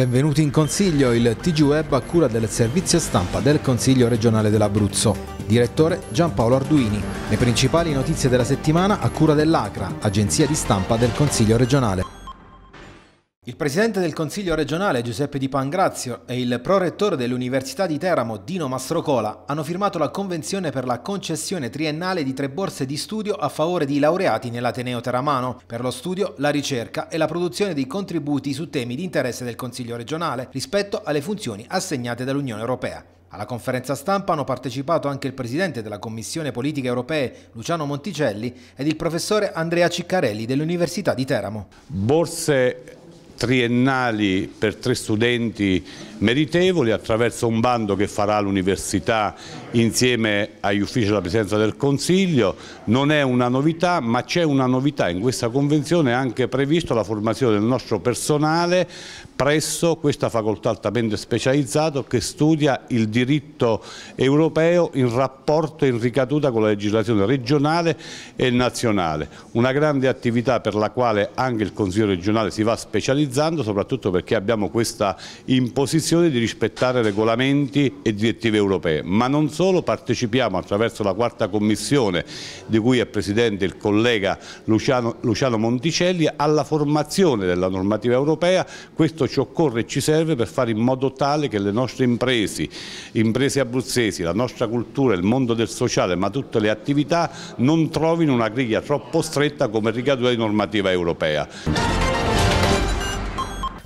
Benvenuti in Consiglio, il TG Web a cura del servizio stampa del Consiglio regionale dell'Abruzzo. Direttore Giampaolo Arduini. Le principali notizie della settimana a cura dell'ACRA, agenzia di stampa del Consiglio regionale. Il presidente del Consiglio regionale Giuseppe Di Pangrazio e il prorettore dell'Università di Teramo Dino Mastrocola hanno firmato la convenzione per la concessione triennale di tre borse di studio a favore di laureati nell'Ateneo Teramano per lo studio, la ricerca e la produzione di contributi su temi di interesse del Consiglio regionale rispetto alle funzioni assegnate dall'Unione Europea. Alla conferenza stampa hanno partecipato anche il presidente della Commissione Politiche Europee Luciano Monticelli ed il professore Andrea Ciccarelli dell'Università di Teramo. Borse triennali per tre studenti meritevoli attraverso un bando che farà l'Università insieme agli uffici della Presidenza del Consiglio, non è una novità ma c'è una novità, in questa convenzione è anche prevista la formazione del nostro personale presso questa facoltà altamente specializzata che studia il diritto europeo in rapporto e in ricaduta con la legislazione regionale e nazionale, una grande attività per la quale anche il Consiglio regionale si va specializzando soprattutto perché abbiamo questa imposizione di rispettare regolamenti e direttive europee, ma non solo solo partecipiamo attraverso la quarta commissione di cui è presidente il collega Luciano, Luciano Monticelli alla formazione della normativa europea, questo ci occorre e ci serve per fare in modo tale che le nostre imprese, imprese abruzzesi, la nostra cultura, il mondo del sociale ma tutte le attività non trovino una griglia troppo stretta come ricaduta di normativa europea.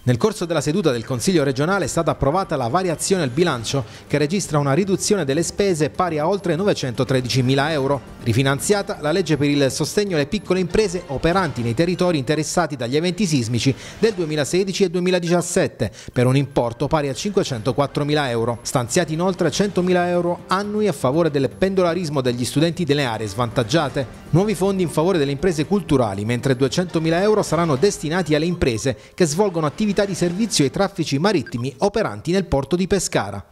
Nel corso della seduta del Consiglio regionale è stata approvata la variazione al bilancio che registra una riduzione delle spese pari a oltre 913 mila euro, rifinanziata la legge per il sostegno alle piccole imprese operanti nei territori interessati dagli eventi sismici del 2016 e 2017 per un importo pari a 504 mila euro, stanziati inoltre 100 mila euro annui a favore del pendolarismo degli studenti delle aree svantaggiate Nuovi fondi in favore delle imprese culturali, mentre 200.000 euro saranno destinati alle imprese che svolgono attività di servizio ai traffici marittimi operanti nel porto di Pescara.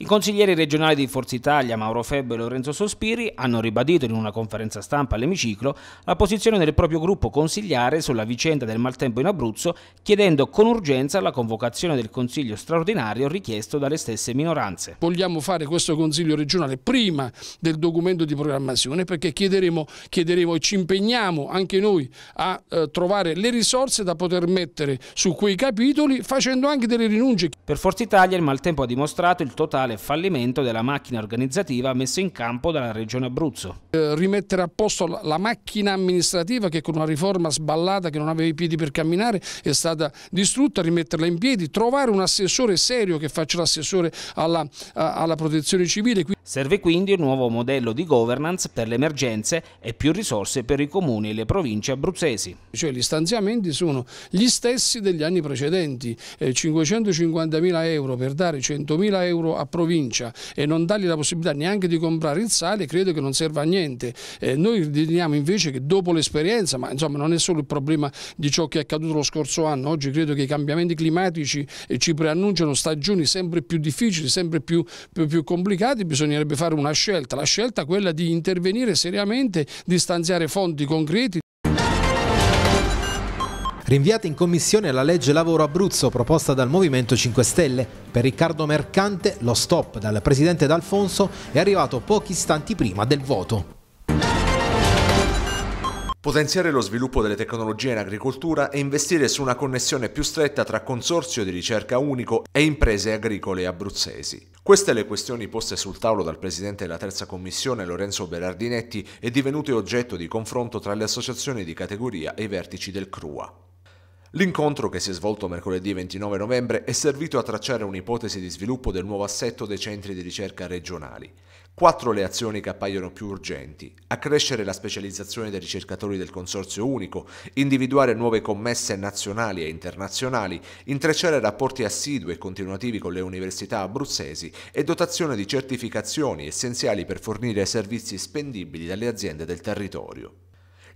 I consiglieri regionali di Forza Italia, Mauro Febbo e Lorenzo Sospiri, hanno ribadito in una conferenza stampa all'emiciclo la posizione del proprio gruppo consigliare sulla vicenda del maltempo in Abruzzo, chiedendo con urgenza la convocazione del consiglio straordinario richiesto dalle stesse minoranze. Vogliamo fare questo consiglio regionale prima del documento di programmazione perché chiederemo, chiederemo e ci impegniamo anche noi a eh, trovare le risorse da poter mettere su quei capitoli facendo anche delle rinunce. Per Forza Italia il maltempo ha dimostrato il totale totale fallimento della macchina organizzativa messa in campo dalla Regione Abruzzo. Eh, rimettere a posto la macchina amministrativa che con una riforma sballata che non aveva i piedi per camminare è stata distrutta, rimetterla in piedi, trovare un assessore serio che faccia l'assessore alla, alla protezione civile. Serve quindi un nuovo modello di governance per le emergenze e più risorse per i comuni e le province abruzzesi. Cioè, gli stanziamenti sono gli stessi degli anni precedenti, eh, 550.000 euro per dare 100.000 euro a provincia e non dargli la possibilità neanche di comprare il sale credo che non serva a niente. Eh, noi riteniamo invece che dopo l'esperienza, ma insomma non è solo il problema di ciò che è accaduto lo scorso anno, oggi credo che i cambiamenti climatici eh, ci preannunciano stagioni sempre più difficili, sempre più, più, più complicate, bisogna bisognerebbe fare una scelta, la scelta quella di intervenire seriamente, di stanziare fondi concreti. Rinviata in commissione la legge lavoro Abruzzo proposta dal Movimento 5 Stelle, per Riccardo Mercante lo stop dal presidente D'Alfonso è arrivato pochi istanti prima del voto. Potenziare lo sviluppo delle tecnologie in agricoltura e investire su una connessione più stretta tra consorzio di ricerca unico e imprese agricole abruzzesi. Queste le questioni poste sul tavolo dal presidente della terza commissione Lorenzo Berardinetti e divenute oggetto di confronto tra le associazioni di categoria e i vertici del CRUA. L'incontro, che si è svolto mercoledì 29 novembre, è servito a tracciare un'ipotesi di sviluppo del nuovo assetto dei centri di ricerca regionali. Quattro le azioni che appaiono più urgenti. Accrescere la specializzazione dei ricercatori del Consorzio Unico, individuare nuove commesse nazionali e internazionali, intrecciare rapporti assidui e continuativi con le università abruzzesi e dotazione di certificazioni essenziali per fornire servizi spendibili dalle aziende del territorio.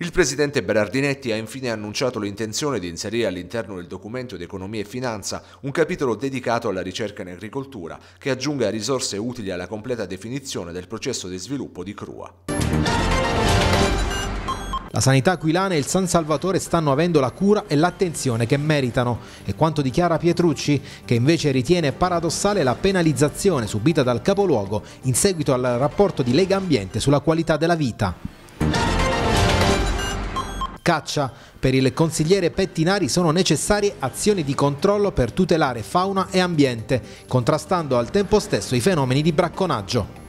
Il presidente Berardinetti ha infine annunciato l'intenzione di inserire all'interno del documento di economia e finanza un capitolo dedicato alla ricerca in agricoltura che aggiunga risorse utili alla completa definizione del processo di sviluppo di Crua. La sanità aquilana e il San Salvatore stanno avendo la cura e l'attenzione che meritano. E quanto dichiara Pietrucci, che invece ritiene paradossale la penalizzazione subita dal capoluogo in seguito al rapporto di Lega Ambiente sulla qualità della vita caccia. Per il consigliere Pettinari sono necessarie azioni di controllo per tutelare fauna e ambiente, contrastando al tempo stesso i fenomeni di bracconaggio.